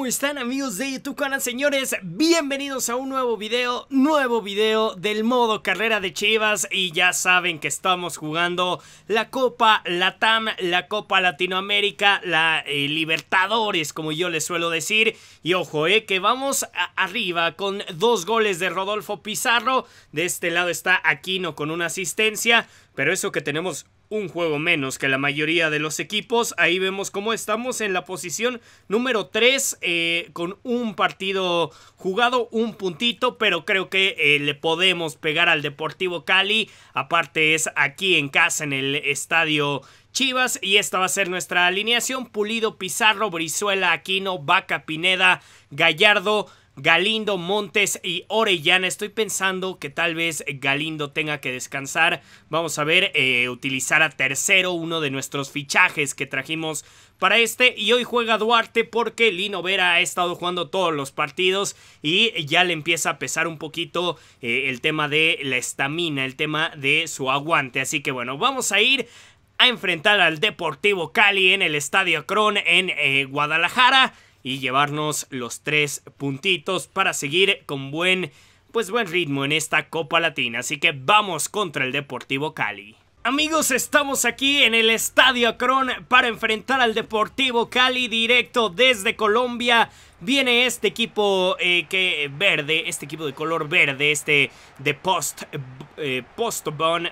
¿Cómo están amigos de YouTube canal? Señores, bienvenidos a un nuevo video, nuevo video del modo carrera de Chivas Y ya saben que estamos jugando la Copa Latam, la Copa Latinoamérica, la eh, Libertadores como yo les suelo decir Y ojo, eh, que vamos arriba con dos goles de Rodolfo Pizarro De este lado está Aquino con una asistencia, pero eso que tenemos un juego menos que la mayoría de los equipos. Ahí vemos cómo estamos en la posición número 3 eh, con un partido jugado, un puntito, pero creo que eh, le podemos pegar al Deportivo Cali. Aparte es aquí en casa en el estadio Chivas y esta va a ser nuestra alineación. Pulido, Pizarro, Brizuela, Aquino, Vaca, Pineda, Gallardo, Galindo, Montes y Orellana. Estoy pensando que tal vez Galindo tenga que descansar. Vamos a ver, eh, utilizar a tercero, uno de nuestros fichajes que trajimos para este. Y hoy juega Duarte porque Lino Vera ha estado jugando todos los partidos y ya le empieza a pesar un poquito eh, el tema de la estamina, el tema de su aguante. Así que bueno, vamos a ir a enfrentar al Deportivo Cali en el Estadio Cron en eh, Guadalajara y llevarnos los tres puntitos para seguir con buen, pues buen ritmo en esta Copa Latina. Así que vamos contra el Deportivo Cali. Amigos, estamos aquí en el Estadio Acron para enfrentar al Deportivo Cali directo desde Colombia. Viene este equipo eh, verde, este equipo de color verde, este de post eh,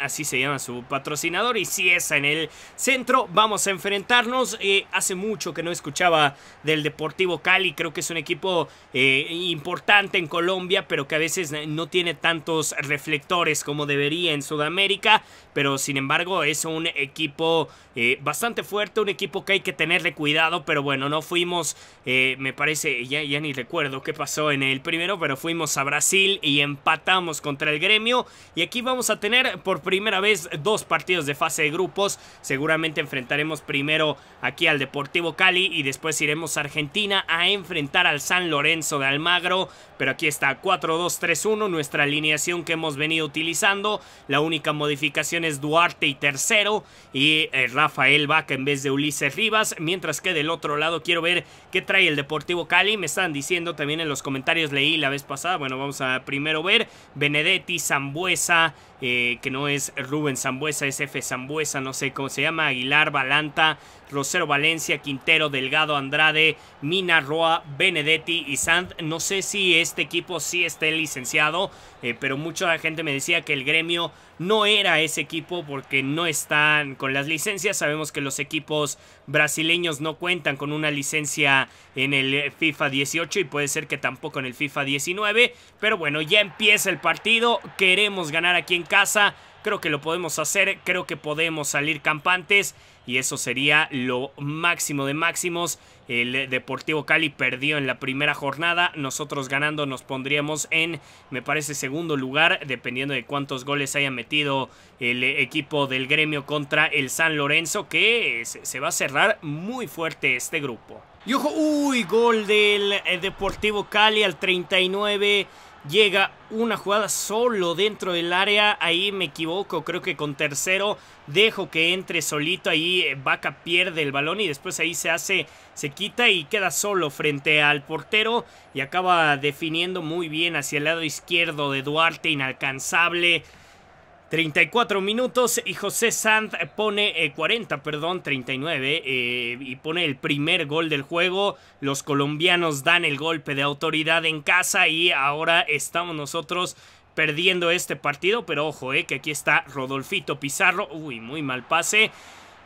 así se llama su patrocinador. Y si es en el centro, vamos a enfrentarnos. Eh, hace mucho que no escuchaba del Deportivo Cali. Creo que es un equipo eh, importante en Colombia, pero que a veces no tiene tantos reflectores como debería en Sudamérica. Pero sin embargo, es un equipo eh, bastante fuerte, un equipo que hay que tenerle cuidado. Pero bueno, no fuimos, me parece, ya, ya ni recuerdo qué pasó en el primero, pero fuimos a Brasil y empatamos contra el gremio. Y aquí y vamos a tener por primera vez dos partidos de fase de grupos. Seguramente enfrentaremos primero aquí al Deportivo Cali y después iremos a Argentina a enfrentar al San Lorenzo de Almagro. Pero aquí está 4-2-3-1, nuestra alineación que hemos venido utilizando. La única modificación es Duarte y tercero y eh, Rafael Vaca en vez de Ulises Rivas. Mientras que del otro lado quiero ver qué trae el Deportivo Cali. Me están diciendo también en los comentarios, leí la vez pasada. Bueno, vamos a primero ver Benedetti, Zambuesa. 자 Eh, que no es Rubén Zambuesa, es F. Zambuesa, no sé cómo se llama, Aguilar, Balanta, Rosero Valencia, Quintero, Delgado, Andrade, Mina, Roa, Benedetti y Sand. No sé si este equipo sí esté licenciado, eh, pero mucha gente me decía que el gremio no era ese equipo porque no están con las licencias. Sabemos que los equipos brasileños no cuentan con una licencia en el FIFA 18 y puede ser que tampoco en el FIFA 19. Pero bueno, ya empieza el partido. Queremos ganar aquí en casa. Creo que lo podemos hacer, creo que podemos salir campantes y eso sería lo máximo de máximos. El Deportivo Cali perdió en la primera jornada, nosotros ganando nos pondríamos en, me parece, segundo lugar, dependiendo de cuántos goles haya metido el equipo del gremio contra el San Lorenzo, que se va a cerrar muy fuerte este grupo. Y ojo, uy, gol del eh, Deportivo Cali al 39 llega una jugada solo dentro del área. Ahí me equivoco, creo que con tercero dejo que entre solito. Ahí eh, Vaca pierde el balón y después ahí se hace, se quita y queda solo frente al portero. Y acaba definiendo muy bien hacia el lado izquierdo de Duarte, inalcanzable. 34 minutos y José Sanz pone 40, eh, perdón, 39 eh, y pone el primer gol del juego. Los colombianos dan el golpe de autoridad en casa y ahora estamos nosotros perdiendo este partido, pero ojo, eh, que aquí está Rodolfito Pizarro. Uy, muy mal pase.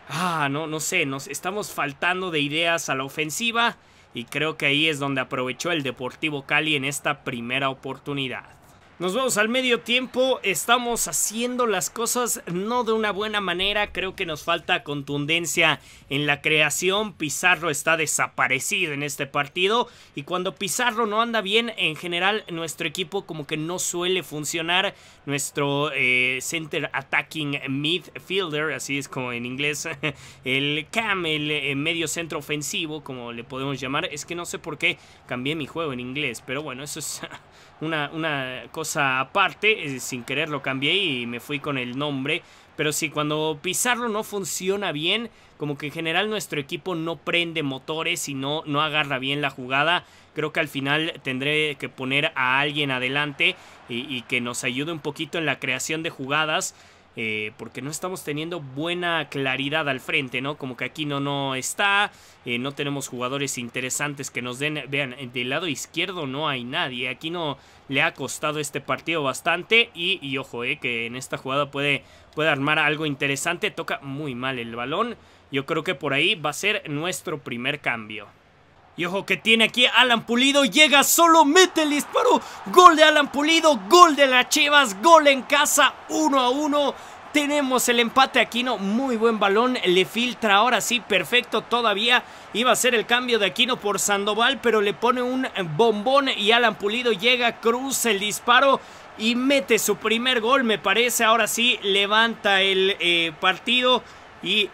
Ah, no, no sé, nos estamos faltando de ideas a la ofensiva y creo que ahí es donde aprovechó el Deportivo Cali en esta primera oportunidad. Nos vamos al medio tiempo, estamos haciendo las cosas no de una buena manera, creo que nos falta contundencia en la creación, Pizarro está desaparecido en este partido y cuando Pizarro no anda bien, en general nuestro equipo como que no suele funcionar, nuestro eh, center attacking midfielder, así es como en inglés, el CAM, el, eh, medio centro ofensivo, como le podemos llamar, es que no sé por qué cambié mi juego en inglés, pero bueno, eso es una, una cosa aparte, eh, sin querer lo cambié y me fui con el nombre. Pero si cuando pisarlo no funciona bien, como que en general nuestro equipo no prende motores y no, no agarra bien la jugada. Creo que al final tendré que poner a alguien adelante y que nos ayude un poquito en la creación de jugadas. Eh, porque no estamos teniendo buena claridad al frente, ¿no? Como que aquí no está, eh, no tenemos jugadores interesantes que nos den, vean, del lado izquierdo no hay nadie, aquí no le ha costado este partido bastante y, ojo, eh, que en esta jugada puede, puede armar algo interesante, toca muy mal el balón, yo creo que por ahí va a ser nuestro primer cambio. Y ojo que tiene aquí Alan Pulido, llega solo, mete el disparo, gol de Alan Pulido, gol de las Chivas, gol en casa, 1 a 1. Tenemos el empate Aquino, muy buen balón, le filtra ahora sí, perfecto, todavía iba a ser el cambio de Aquino por Sandoval, pero le pone un bombón y Alan Pulido llega, cruza el disparo y mete su primer gol, me parece, ahora sí levanta el eh, partido y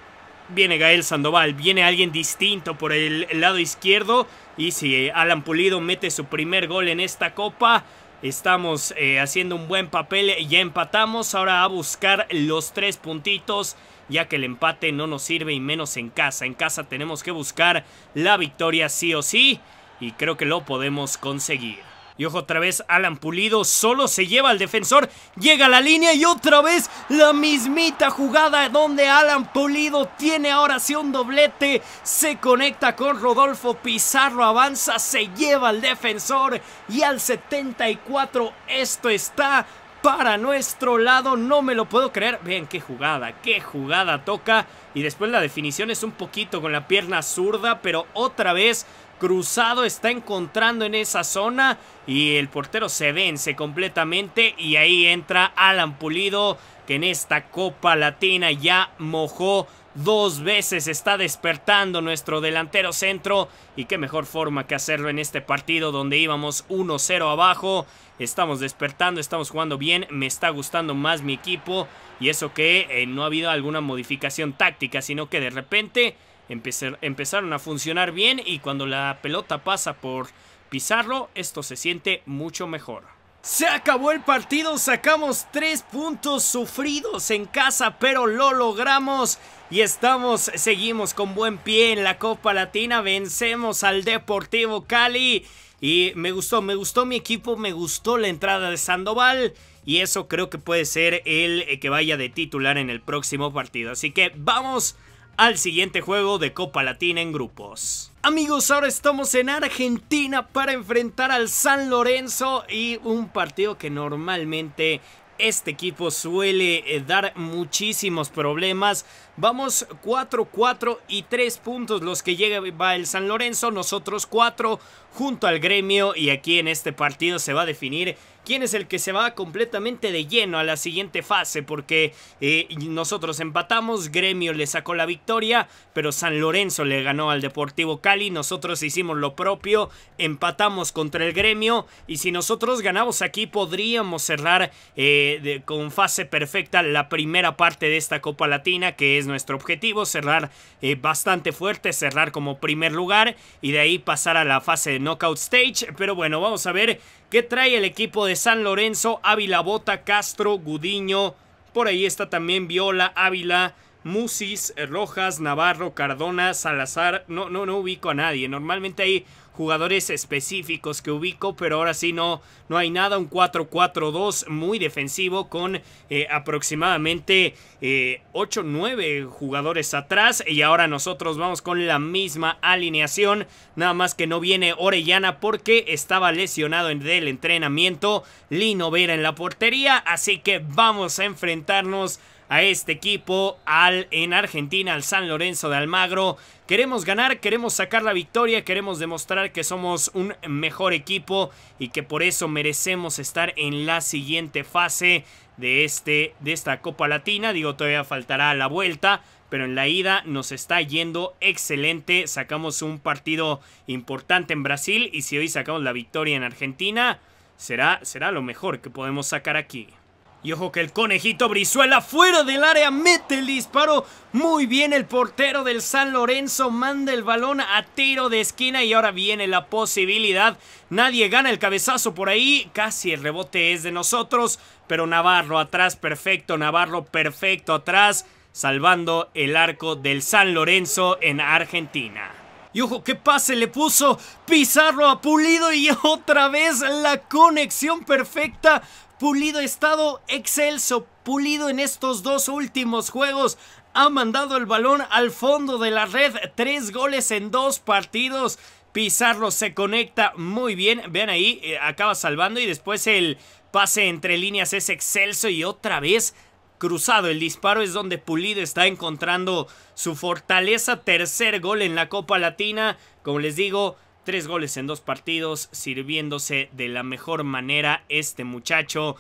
viene Gael Sandoval, viene alguien distinto por el lado izquierdo. Y si eh, Alan Pulido mete su primer gol en esta copa, estamos eh, haciendo un buen papel. Ya empatamos, ahora a buscar los tres puntitos. Ya que el empate no nos sirve y menos en casa. En casa tenemos que buscar la victoria sí o sí. Y creo que lo podemos conseguir. Y ojo, otra vez Alan Pulido solo se lleva al defensor, llega a la línea y otra vez la mismita jugada donde Alan Pulido tiene ahora sí un doblete. Se conecta con Rodolfo Pizarro, avanza, se lleva al defensor y al 74 esto está para nuestro lado. No me lo puedo creer. Vean qué jugada, qué jugada toca. Y después la definición es un poquito con la pierna zurda, pero otra vez Cruzado está encontrando en esa zona y el portero se vence completamente y ahí entra Alan Pulido que en esta Copa Latina ya mojó dos veces está despertando nuestro delantero centro y qué mejor forma que hacerlo en este partido donde íbamos 1-0 abajo. Estamos despertando, estamos jugando bien, me está gustando más mi equipo y eso que eh, no ha habido alguna modificación táctica, sino que de repente empezaron a funcionar bien y cuando la pelota pasa por pisarlo, esto se siente mucho mejor. Se acabó el partido, sacamos tres puntos sufridos en casa, pero lo logramos y estamos, seguimos con buen pie en la Copa Latina, vencemos al Deportivo Cali y me gustó, me gustó mi equipo, me gustó la entrada de Sandoval y eso creo que puede ser el que vaya de titular en el próximo partido. Así que vamos al siguiente juego de Copa Latina en grupos. Amigos, ahora estamos en Argentina para enfrentar al San Lorenzo y un partido que normalmente este equipo suele eh, dar muchísimos problemas. Vamos 4, 4 y 3 puntos los que llega el San Lorenzo, nosotros 4 junto al gremio y aquí en este partido se va a definir quién es el que se va completamente de lleno a la siguiente fase, porque eh, nosotros empatamos, Gremio le sacó la victoria, pero San Lorenzo le ganó al Deportivo Cali, nosotros hicimos lo propio, empatamos contra el Gremio, y si nosotros ganamos aquí podríamos cerrar eh, con fase perfecta la primera parte de esta Copa Latina, que es nuestro objetivo, cerrar eh, bastante fuerte, cerrar como primer lugar, y de ahí pasar a la fase de knockout stage, pero bueno, vamos a ver ¿Qué trae el equipo de San Lorenzo, Ávila Bota, Castro, Gudiño, por ahí está también Viola, Ávila, Musis, Rojas, Navarro, Cardona, Salazar, no, no, no ubico a nadie, normalmente ahí jugadores específicos que ubico, pero ahora sí no, no hay nada. Un 4-4-2 muy defensivo con eh, aproximadamente 8-9 eh, jugadores atrás. Y ahora nosotros vamos con la misma alineación, nada más que no viene Orellana porque estaba lesionado en el entrenamiento. Lino Vera en la portería, así que vamos a enfrentarnos a este equipo al en Argentina, al San Lorenzo de Almagro. Queremos ganar, queremos sacar la victoria, queremos demostrar que somos un mejor equipo y que por eso merecemos estar en la siguiente fase de, este, de esta Copa Latina. Digo, todavía faltará la vuelta, pero en la ida nos está yendo excelente. Sacamos un partido importante en Brasil y si hoy sacamos la victoria en Argentina, será, será lo mejor que podemos sacar aquí. Y ojo que el conejito Brizuela fuera del área mete el disparo. Muy bien el portero del San Lorenzo manda el balón a tiro de esquina y ahora viene la posibilidad. Nadie gana el cabezazo por ahí. Casi el rebote es de nosotros. Pero Navarro atrás perfecto. Navarro perfecto atrás. Salvando el arco del San Lorenzo en Argentina. Y ojo, qué pase le puso Pizarro a Pulido y otra vez la conexión perfecta Pulido estado excelso. Pulido en estos dos últimos juegos ha mandado el balón al fondo de la red. Tres goles en dos partidos. Pizarro se conecta muy bien. Vean ahí, eh, acaba salvando y después el pase entre líneas es excelso y otra vez cruzado. El disparo es donde Pulido está encontrando su fortaleza. Tercer gol en la Copa Latina. Como les digo, Tres goles en dos partidos, sirviéndose de la mejor manera este muchacho.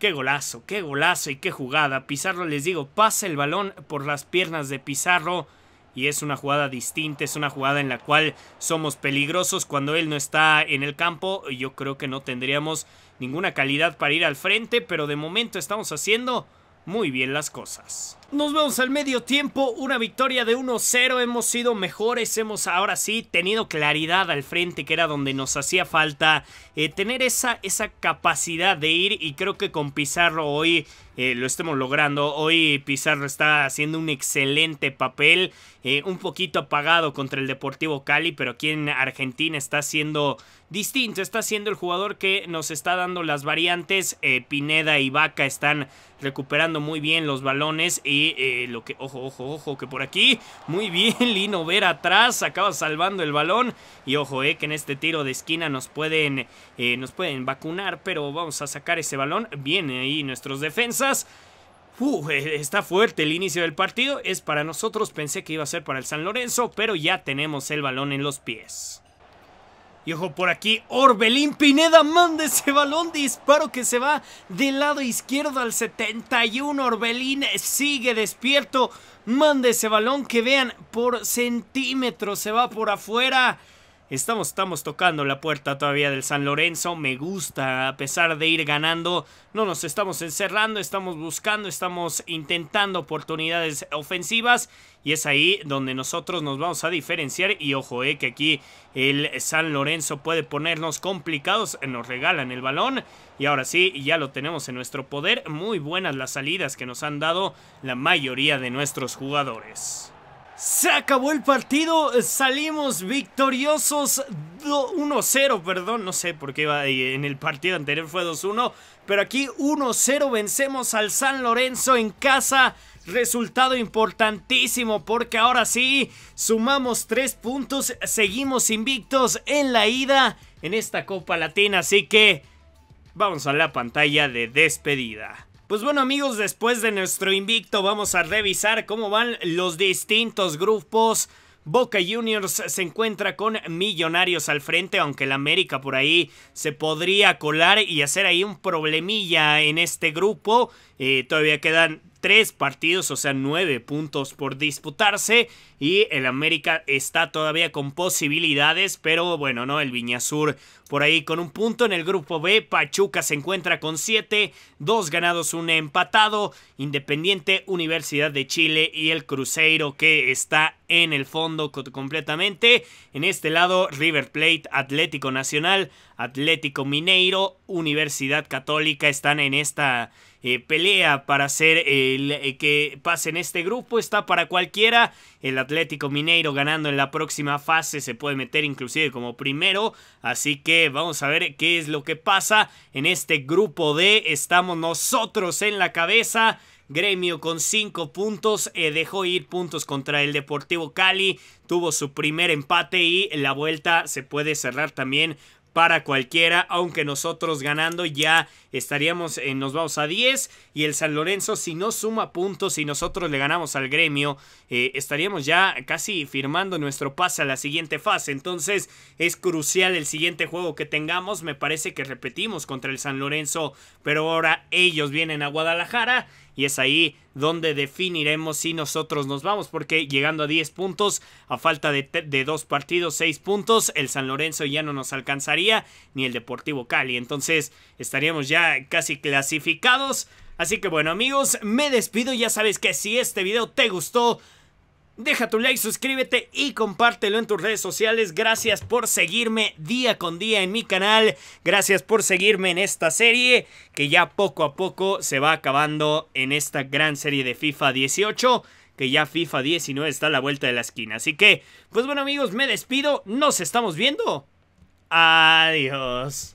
Qué golazo, qué golazo y qué jugada. Pizarro, les digo, pasa el balón por las piernas de Pizarro y es una jugada distinta, es una jugada en la cual somos peligrosos cuando él no está en el campo. Yo creo que no tendríamos ninguna calidad para ir al frente, pero de momento estamos haciendo muy bien las cosas. Nos vemos al medio tiempo, una victoria de 1-0, hemos sido mejores, hemos ahora sí tenido claridad al frente, que era donde nos hacía falta eh, tener esa, esa capacidad de ir y creo que con Pizarro hoy eh, lo estemos logrando. Hoy Pizarro está haciendo un excelente papel, eh, un poquito apagado contra el Deportivo Cali, pero aquí en Argentina está siendo distinto, está siendo el jugador que nos está dando las variantes. Pineda y Vaca están recuperando muy bien los balones y eh, lo que, ojo, ojo, ojo, que por aquí, muy bien, Lino ver atrás, acaba salvando el balón. Y ojo, eh, que en este tiro de esquina nos pueden, eh, nos pueden vacunar, pero vamos a sacar ese balón. Vienen ahí nuestros defensas. está fuerte el inicio del partido, es para nosotros, pensé que iba a ser para el San Lorenzo, pero ya tenemos el balón en los pies. Y ojo por aquí, Orbelín Pineda manda ese balón, disparo que se va del lado izquierdo al 71. Orbelín sigue despierto, manda ese balón que vean por centímetros, se va por afuera. Estamos, estamos tocando la puerta todavía del San Lorenzo, me gusta, a pesar de ir ganando, no nos estamos encerrando, estamos buscando, estamos intentando oportunidades ofensivas y es ahí donde nosotros nos vamos a diferenciar. Y ojo, eh, que aquí el San Lorenzo puede ponernos complicados. Nos regalan el balón. Y ahora sí, ya lo tenemos en nuestro poder. Muy buenas las salidas que nos han dado la mayoría de nuestros jugadores. Se acabó el partido, salimos victoriosos 1-0, perdón, no sé por qué en el partido anterior fue 2-1, pero aquí 1-0 vencemos al San Lorenzo en casa Resultado importantísimo porque ahora sí sumamos tres puntos, seguimos invictos en la ida en esta Copa Latina, así que vamos a la pantalla de despedida. Pues bueno amigos, después de nuestro invicto vamos a revisar cómo van los distintos grupos. Boca Juniors se encuentra con Millonarios al frente, aunque el América por ahí se podría colar y hacer ahí un problemilla en este grupo. Eh, todavía quedan tres partidos, o sea, nueve puntos por disputarse. Y el América está todavía con posibilidades, pero bueno, no, el Sur por ahí con un punto en el grupo B. Pachuca se encuentra con siete, dos ganados, un empatado. Independiente, Universidad de Chile y el Cruzeiro que está en el fondo completamente. En este lado, River Plate, Atlético Nacional, Atlético Mineiro, Universidad Católica están en esta eh, pelea para ser el eh, que pase en este grupo está para cualquiera. El Atlético Mineiro ganando en la próxima fase se puede meter inclusive como primero. Así que vamos a ver qué es lo que pasa en este grupo D. Estamos nosotros en la cabeza. Gremio con 5 puntos, eh, dejó ir puntos contra el Deportivo Cali, tuvo su primer empate y la vuelta se puede cerrar también para cualquiera, aunque nosotros ganando ya estaríamos, en, nos vamos a 10 y el San Lorenzo si no suma puntos, y nosotros le ganamos al gremio, eh, estaríamos ya casi firmando nuestro pase a la siguiente fase, entonces es crucial el siguiente juego que tengamos, me parece que repetimos contra el San Lorenzo, pero ahora ellos vienen a Guadalajara y es ahí donde definiremos si nosotros nos vamos, porque llegando a 10 puntos, a falta de, de, dos partidos, 6 puntos, el San Lorenzo ya no nos alcanzaría, ni el Deportivo Cali, entonces estaríamos ya casi clasificados. Así que bueno amigos, me despido, ya sabes que si este video te gustó, Deja tu like, suscríbete y compártelo en tus redes sociales. Gracias por seguirme día con día en mi canal. Gracias por seguirme en esta serie que ya poco a poco se va acabando en esta gran serie de FIFA 18 que ya FIFA 19 está a la vuelta de la esquina. Así que, pues bueno amigos, me despido. Nos estamos viendo. Adiós.